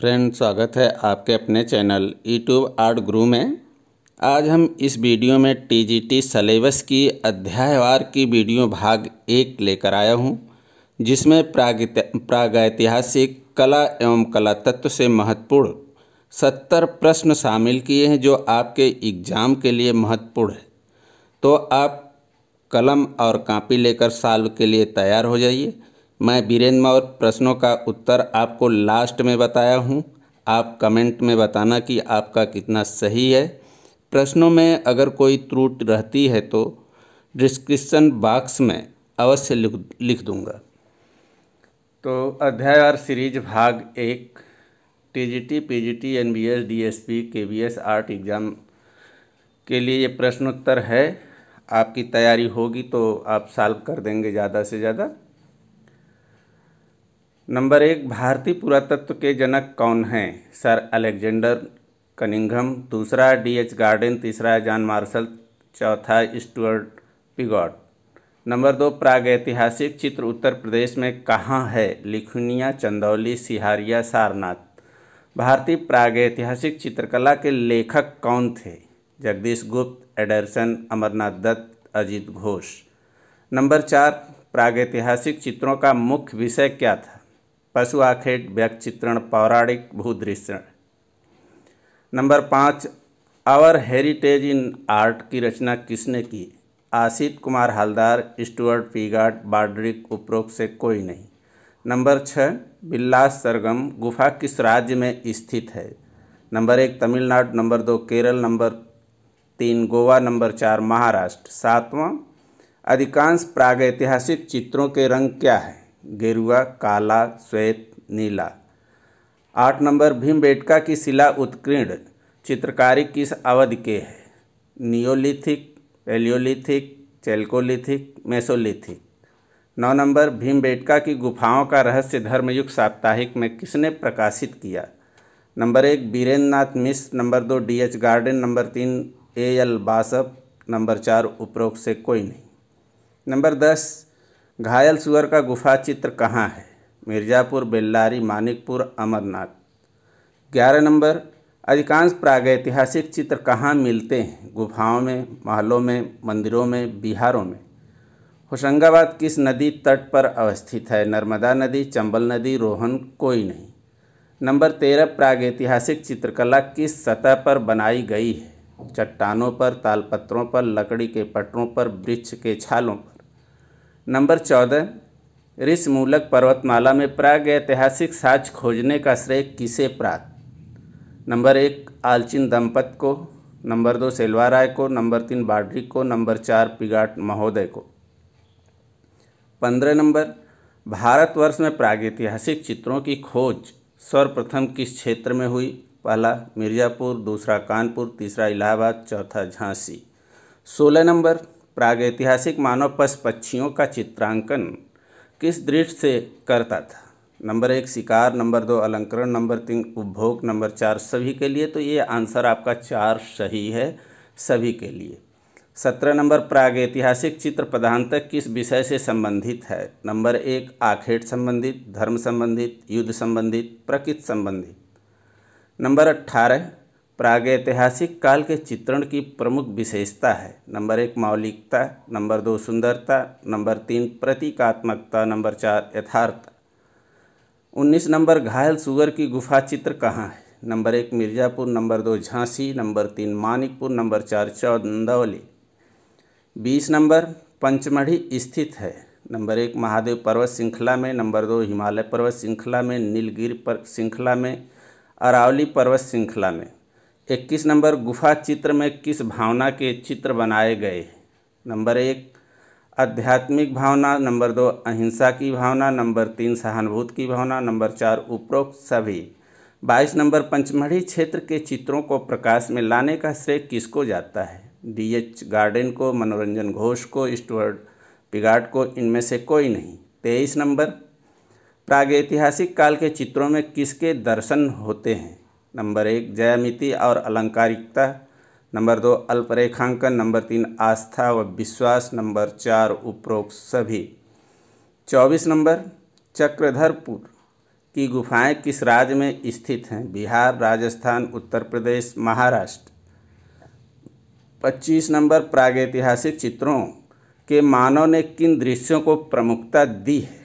friend स्वागत है आपके अपने चैनल यूट्यूब आर्ट गुरु में आज हम इस वीडियो में टीजीटी सलेबस की अध्यायवार की वीडियो भाग एक लेकर आया हूं जिसमें प्रागैतिहासिक कला एवं कला तत्व से महत्वपूर्ण सत्तर प्रश्न शामिल किए हैं जो आपके एग्ज़ाम के लिए महत्वपूर्ण है तो आप कलम और कापी लेकर साल्व के लिए तैयार हो जाइए मैं वीरेंद्र मौर प्रश्नों का उत्तर आपको लास्ट में बताया हूँ आप कमेंट में बताना कि आपका कितना सही है प्रश्नों में अगर कोई त्रुट रहती है तो डिस्क्रिप्सन बॉक्स में अवश्य लिख लिख दूँगा तो अध्याय और सीरीज भाग एक TGT, PGT, NBS, DSP, S art exam के लिए ये प्रश्नोत्तर है आपकी तैयारी होगी तो आप साल्व कर देंगे ज़्यादा से ज़्यादा नंबर एक भारतीय पुरातत्व के जनक कौन हैं सर अलेक्जेंडर कनिंघम दूसरा डी एच गार्डन तीसरा जॉन मार्शल चौथा स्टुअर्ट पिगॉट नंबर दो प्रागैतिहासिक चित्र उत्तर प्रदेश में कहाँ है लिखुनिया चंदौली सिहारिया सारनाथ भारतीय प्रागैतिहासिक चित्रकला के लेखक कौन थे जगदीश गुप्त एडरसन अमरनाथ दत्त अजीत घोष नंबर चार प्रागैतिहासिक चित्रों का मुख्य विषय क्या था पशु आखेट चित्रण पौराणिक भूदृश्य नंबर पाँच आवर हेरिटेज इन आर्ट की रचना किसने की आशित कुमार हालदार स्टुअर्ट पीगार्ड बाड्रिक उपरोक्त से कोई नहीं नंबर छः बिल्लास सरगम गुफा किस राज्य में स्थित है नंबर एक तमिलनाडु नंबर दो केरल नंबर तीन गोवा नंबर चार महाराष्ट्र सातवां अधिकांश प्रागैतिहासिक चित्रों के रंग क्या है गेरुआ काला श्वेत नीला आठ नंबर भीमबेटका की शिला उत्कीर्ण चित्रकारी किस अवधि के है नियोलिथिक एलियोलिथिक चेल्कोलिथिक मेसोलिथिक नौ नंबर भीमबेटका की गुफाओं का रहस्य धर्मयुग साप्ताहिक में किसने प्रकाशित किया नंबर एक बीरेंद्र नाथ मिश्र नंबर दो डी एच गार्डन नंबर तीन ए एल बासप नंबर चार उपरोक्त से कोई नहीं नंबर दस घायल सुअर का गुफा चित्र कहाँ है मिर्ज़ापुर बेल्लारी मानिकपुर अमरनाथ ग्यारह नंबर अधिकांश प्रागैतिहासिक चित्र कहाँ मिलते हैं गुफाओं में महलों में मंदिरों में बिहारों में होशंगाबाद किस नदी तट पर अवस्थित है नर्मदा नदी चंबल नदी रोहन कोई नहीं नंबर तेरह प्रागैतिहासिक चित्रकला किस सतह पर बनाई गई है चट्टानों पर तालपत्रों पर लकड़ी के पटरों पर वृक्ष के छालों पर नंबर चौदह ऋषमूलक पर्वतमाला में प्राग ऐतिहासिक साक्ष खोजने का श्रेय किसे प्राप्त नंबर एक आलचिन दंपत को नंबर दो सेलवा राय को नंबर तीन बाडरी को नंबर चार पिगाट महोदय को पंद्रह नंबर भारतवर्ष में प्रागैतिहासिक चित्रों की खोज सर्वप्रथम किस क्षेत्र में हुई पहला मिर्ज़ापुर दूसरा कानपुर तीसरा इलाहाबाद चौथा झांसी सोलह नंबर प्रागैतिहासिक मानव पश पक्षियों का चित्रांकन किस दृष्टि से करता था नंबर एक शिकार नंबर दो अलंकरण नंबर तीन उपभोग नंबर चार सभी के लिए तो ये आंसर आपका चार सही है सभी के लिए सत्रह नंबर प्रागैतिहासिक चित्र प्रधानतः किस विषय से संबंधित है नंबर एक आखेट संबंधित धर्म संबंधित युद्ध संबंधित प्रकृति संबंधित नंबर अट्ठारह प्रागैतिहासिक काल के चित्रण की प्रमुख विशेषता है नंबर एक मौलिकता नंबर दो सुंदरता नंबर तीन प्रतीकात्मकता नंबर चार यथार्थ उन्नीस नंबर घायल सुगर की गुफा चित्र कहाँ है नंबर एक मिर्ज़ापुर नंबर दो झांसी नंबर तीन मानिकपुर नंबर चार चौदौली बीस नंबर पंचमढ़ी स्थित है नंबर एक महादेव पर्वत श्रृंखला में नंबर दो हिमालय पर्वत श्रृंखला में नीलगिर पर श्रृंखला में अरावली पर्वत श्रृंखला में इक्कीस नंबर गुफा चित्र में किस भावना के चित्र बनाए गए नंबर एक आध्यात्मिक भावना नंबर दो अहिंसा की भावना नंबर तीन सहानुभूति की भावना नंबर चार उपरोक्त सभी बाईस नंबर पंचमढ़ी क्षेत्र के चित्रों को प्रकाश में लाने का श्रेय किसको जाता है डी एच गार्डन को मनोरंजन घोष को स्टुअर्ड पिगार्ड को इनमें से कोई नहीं तेईस नंबर प्रागैतिहासिक काल के चित्रों में किसके दर्शन होते हैं नंबर एक जयामिति और अलंकारिकता नंबर दो अल्परेखांकन नंबर तीन आस्था व विश्वास नंबर चार उपरोक्त सभी चौबीस नंबर चक्रधरपुर की गुफाएं किस राज्य में स्थित हैं बिहार राजस्थान उत्तर प्रदेश महाराष्ट्र पच्चीस नंबर प्रागैतिहासिक चित्रों के मानव ने किन दृश्यों को प्रमुखता दी है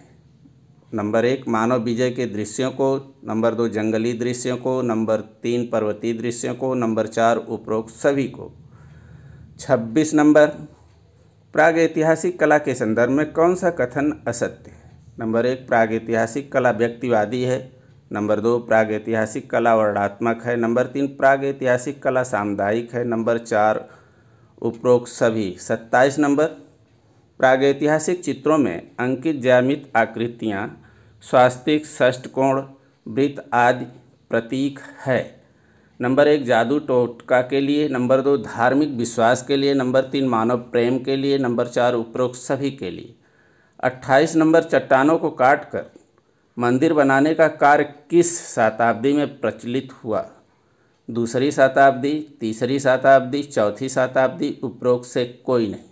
नंबर एक मानव विजय के दृश्यों को नंबर दो जंगली दृश्यों को नंबर तीन पर्वतीय दृश्यों को नंबर चार उपरोक्त सभी को छब्बीस नंबर प्राग ऐतिहासिक कला के संदर्भ में कौन सा कथन असत्य है नंबर एक प्राग ऐतिहासिक कला व्यक्तिवादी है नंबर दो प्राग ऐतिहासिक कला वर्णात्मक है नंबर तीन प्राग ऐतिहासिक कला सामुदायिक है नंबर चार उपरोक्त सभी सत्ताईस नंबर प्रागैतिहासिक चित्रों में अंकित जैमित आकृतियाँ स्वास्तिक कोण वृत्त आदि प्रतीक है नंबर एक जादू टोटका के लिए नंबर दो धार्मिक विश्वास के लिए नंबर तीन मानव प्रेम के लिए नंबर चार उपरोक्त सभी के लिए अट्ठाईस नंबर चट्टानों को काट कर मंदिर बनाने का कार्य किस शताब्दी में प्रचलित हुआ दूसरी शताब्दी तीसरी शताब्दी चौथी शताब्दी उपरोक्त से कोई नहीं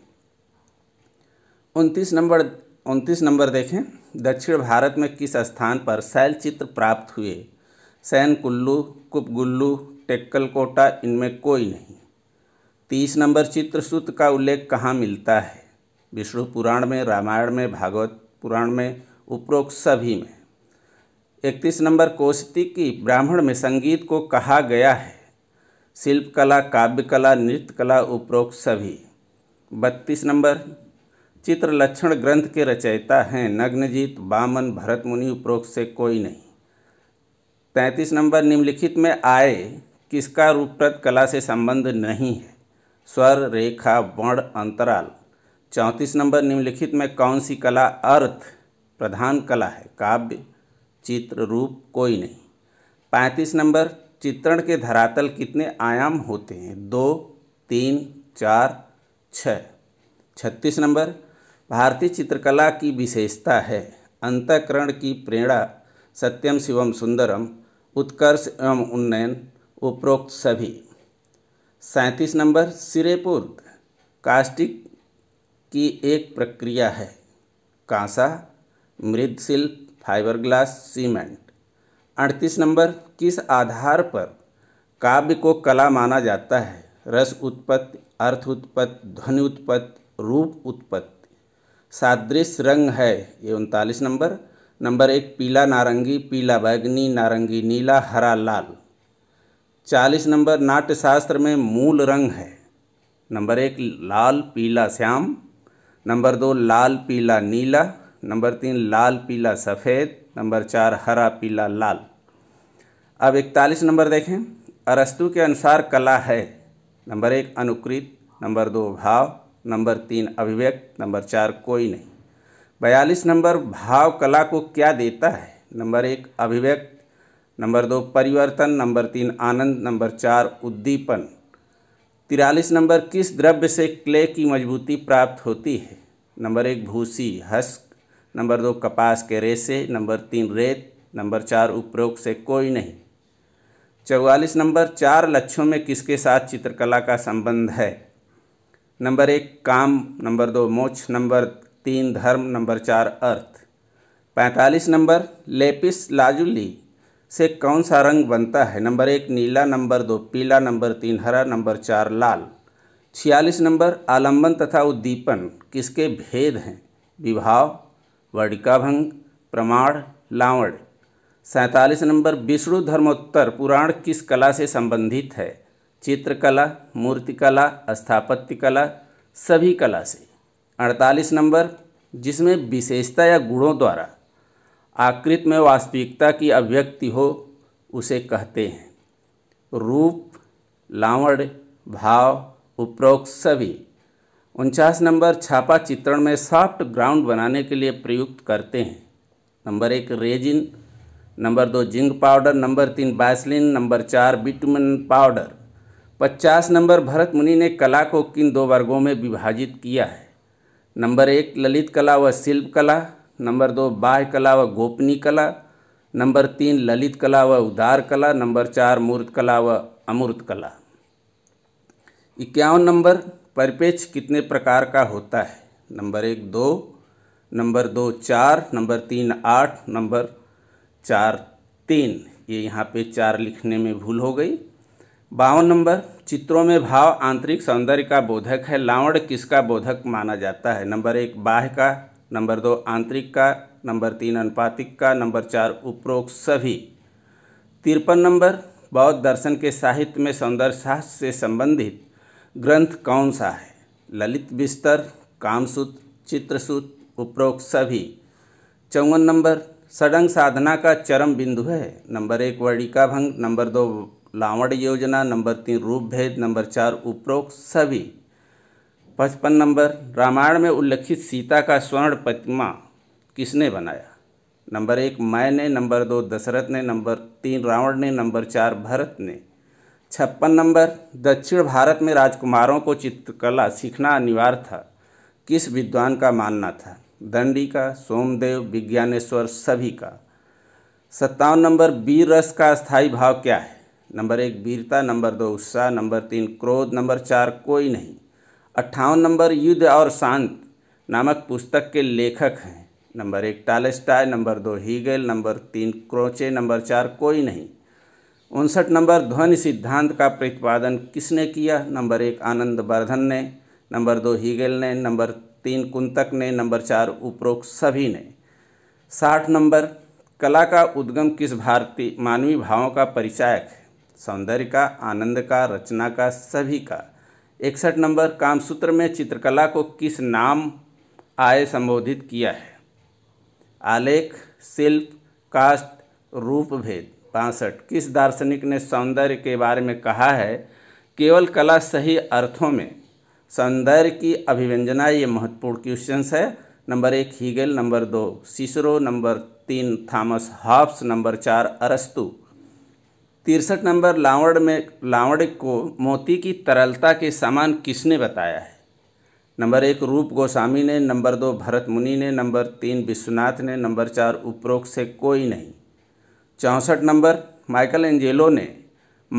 उनतीस नंबर उनतीस नंबर देखें दक्षिण भारत में किस स्थान पर शैल चित्र प्राप्त हुए सैन कुल्लू कुपगुल्लू टेक्कल कोटा इनमें कोई नहीं तीस नंबर चित्र सूत का उल्लेख कहाँ मिलता है विष्णु पुराण में रामायण में भागवत पुराण में उपरोक्त सभी में इकतीस नंबर कोशती की ब्राह्मण में संगीत को कहा गया है शिल्पकला काव्य कला नृत्य कला उपरोक्त सभी बत्तीस नंबर चित्र लक्षण ग्रंथ के रचयिता हैं नग्नजीत बामन भरत मुनि उपरोक्त से कोई नहीं तैंतीस नंबर निम्नलिखित में आए किसका रूपप्रद कला से संबंध नहीं है स्वर रेखा वर्ण अंतराल चौंतीस नंबर निम्नलिखित में कौन सी कला अर्थ प्रधान कला है काव्य चित्र रूप कोई नहीं पैंतीस नंबर चित्रण के धरातल कितने आयाम होते हैं दो तीन चार छत्तीस नंबर भारतीय चित्रकला की विशेषता है अंतकरण की प्रेरणा सत्यम शिवम सुंदरम उत्कर्ष एवं उन्नयन उपरोक्त सभी सैंतीस नंबर सिरेपुर कास्टिक की एक प्रक्रिया है कांसा मृदशिल्प ग्लास सीमेंट अड़तीस नंबर किस आधार पर काव्य को कला माना जाता है रस उत्पत्ति अर्थ उत्पत्ति ध्वनि उत्पत्ति रूप उत्पत्ति सादृश रंग है ये उनतालीस नंबर नंबर एक पीला नारंगी पीला बैगनी नारंगी नीला हरा लाल चालीस नंबर नाट्यशास्त्र में मूल रंग है नंबर एक लाल पीला श्याम नंबर दो लाल पीला नीला नंबर तीन लाल पीला सफ़ेद नंबर चार हरा पीला लाल अब इकतालीस नंबर देखें अरस्तु के अनुसार कला है नंबर एक अनुकृत नंबर दो भाव नंबर तीन अभिव्यक्त नंबर चार कोई नहीं बयालीस नंबर भाव कला को क्या देता है नंबर एक अभिव्यक्त नंबर दो परिवर्तन नंबर तीन आनंद नंबर चार उद्दीपन तिरालीस नंबर किस द्रव्य से क्ले की मजबूती प्राप्त होती है नंबर एक भूसी हस्क नंबर दो कपास के रेसे नंबर तीन रेत नंबर चार उपरोक्त से कोई नहीं चौवालीस नंबर चार लक्ष्यों में किसके साथ चित्रकला का संबंध है नंबर एक काम नंबर दो मोक्ष नंबर तीन धर्म नंबर चार अर्थ पैंतालीस नंबर लेपिस लाजुली से कौन सा रंग बनता है नंबर एक नीला नंबर दो पीला नंबर तीन हरा नंबर चार लाल छियालीस नंबर आलंबन तथा उद्दीपन किसके भेद हैं विभाव वर्णिकाभंग प्रमाण लावण सैंतालीस नंबर विष्णु धर्मोत्तर पुराण किस कला से संबंधित है चित्रकला मूर्तिकला स्थापत्य कला सभी कला से अड़तालीस नंबर जिसमें विशेषता या गुणों द्वारा आकृत में वास्तविकता की अभिव्यक्ति हो उसे कहते हैं रूप लावण्य भाव उपरोक्त सभी उनचास नंबर छापा चित्रण में सॉफ्ट ग्राउंड बनाने के लिए प्रयुक्त करते हैं नंबर एक रेजिन नंबर दो जिंक पाउडर नंबर तीन बैसलिन नंबर चार बिटमिन पाउडर पचास नंबर भरत मुनि ने कला को किन दो वर्गों में विभाजित किया है नंबर एक ललित कला व शिल्प कला नंबर दो बाह्य कला व गोपनीय कला नंबर तीन ललित कला व उदार कला नंबर चार मूर्त कला व अमूर्त कला इक्यावन नंबर परिपेक्ष कितने प्रकार का होता है नंबर एक दो नंबर दो चार नंबर तीन आठ नंबर चार तीन ये यहाँ पे चार लिखने में भूल हो गई बावन नंबर चित्रों में भाव आंतरिक सौंदर्य का बोधक है लावण किसका बोधक माना जाता है नंबर एक बाह का नंबर दो आंतरिक का नंबर तीन अनुपातिक का नंबर चार उपरोक्त सभी तिरपन नंबर बौद्ध दर्शन के साहित्य में सौंदर्य शास्त्र से संबंधित ग्रंथ कौन सा है ललित बिस्तर कामसूत चित्रसूत उपरोक्त सभी चौवन नंबर सडंग साधना का चरम बिंदु है नंबर एक वर्णिका भंग नंबर दो लावण योजना नंबर तीन रूप भेद नंबर चार उपरोक्त सभी पचपन नंबर रामायण में उल्लेखित सीता का स्वर्ण प्रतिमा किसने बनाया नंबर एक मैं ने नंबर दो दशरथ ने नंबर तीन रावण ने नंबर चार भरत ने छप्पन नंबर दक्षिण भारत में राजकुमारों को चित्रकला सीखना अनिवार्य था किस विद्वान का मानना था दंडी का सोमदेव विज्ञानेश्वर सभी का सत्तावन नंबर बीर रस का स्थायी भाव क्या है नंबर एक वीरता नंबर दो उत्साह नंबर तीन क्रोध नंबर चार कोई नहीं अट्ठावन नंबर युद्ध और शांत नामक पुस्तक के लेखक हैं नंबर एक टालस्टाय नंबर दो हीगल नंबर तीन क्रोचे नंबर चार कोई नहीं उनसठ नंबर ध्वनि सिद्धांत का प्रतिपादन किसने किया नंबर एक आनंद वर्धन ने नंबर दो हीगल ने नंबर तीन कुंतक ने नंबर चार उपरोक्त सभी ने साठ नंबर कला का उद्गम किस भारतीय मानवीय भावों का परिचायक है सौंदर्य का आनंद का रचना का सभी का इकसठ नंबर कामसूत्र में चित्रकला को किस नाम आय संबोधित किया है आलेख शिल्प कास्ट रूप भेद बासठ किस दार्शनिक ने सौंदर्य के बारे में कहा है केवल कला सही अर्थों में सौंदर्य की अभिव्यंजना ये महत्वपूर्ण क्वेश्चंस है नंबर एक हीगल नंबर दो सिसरो नंबर तीन थॉमस हॉब्स नंबर चार अरस्तु तिरसठ नंबर लावण में लावण को मोती की तरलता के समान किसने बताया है नंबर एक रूप गोस्वामी ने नंबर दो भरत मुनि ने नंबर तीन विश्वनाथ ने नंबर चार उपरोक्त से कोई नहीं चौंसठ नंबर माइकल एंजेलो ने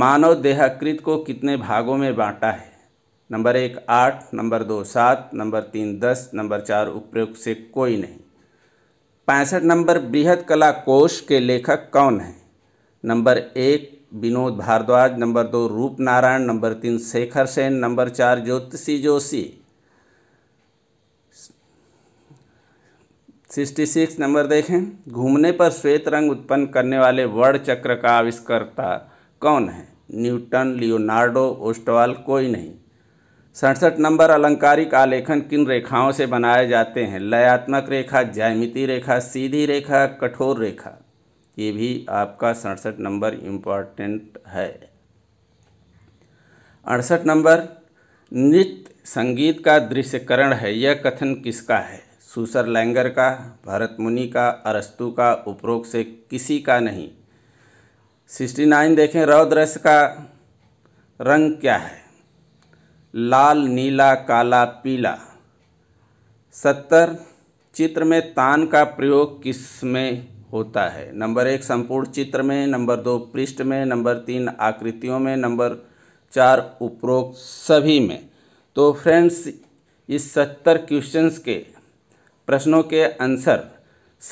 मानव देहाकृत को कितने भागों में बांटा है नंबर एक आठ नंबर दो सात नंबर तीन दस नंबर चार उपरोक्त से कोई नहीं पैंसठ नंबर बृहद कला कोश के लेखक कौन हैं नंबर एक विनोद भारद्वाज नंबर दो रूप नारायण नंबर तीन शेखर सेन नंबर चार ज्योतिषी जोशी सिक्सटी सिक्स नंबर देखें घूमने पर श्वेत रंग उत्पन्न करने वाले वर्ण चक्र का आविष्कर्ता कौन है न्यूटन लियोनार्डो ओस्टवाल कोई नहीं सड़सठ नंबर अलंकारिक आलेखन किन रेखाओं से बनाए जाते हैं लयात्मक रेखा जैमिति रेखा सीधी रेखा कठोर रेखा ये भी आपका सड़सठ नंबर इम्पॉर्टेंट है अड़सठ नंबर नृत्य संगीत का दृश्यकरण है यह कथन किसका है सुसर लैंगर का भरत मुनि का अरस्तु का उपरोक्त से किसी का नहीं सिक्सटी नाइन देखें रौद्रस का रंग क्या है लाल नीला काला पीला सत्तर चित्र में तान का प्रयोग किस में होता है नंबर एक संपूर्ण चित्र में नंबर दो पृष्ठ में नंबर तीन आकृतियों में नंबर चार उपरोक्त सभी में तो फ्रेंड्स इस सत्तर क्वेश्चंस के प्रश्नों के आंसर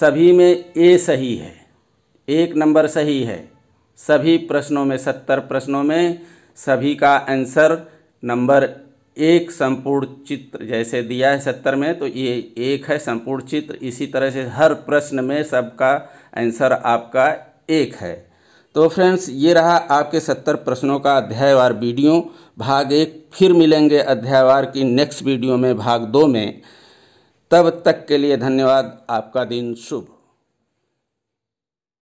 सभी में ए सही है एक नंबर सही है सभी प्रश्नों में सत्तर प्रश्नों में सभी का आंसर नंबर एक संपूर्ण चित्र जैसे दिया है सत्तर में तो ये एक है संपूर्ण चित्र इसी तरह से हर प्रश्न में सबका आंसर आपका एक है तो फ्रेंड्स ये रहा आपके सत्तर प्रश्नों का अध्यायवार वीडियो भाग एक फिर मिलेंगे अध्यायवार की नेक्स्ट वीडियो में भाग दो में तब तक के लिए धन्यवाद आपका दिन शुभ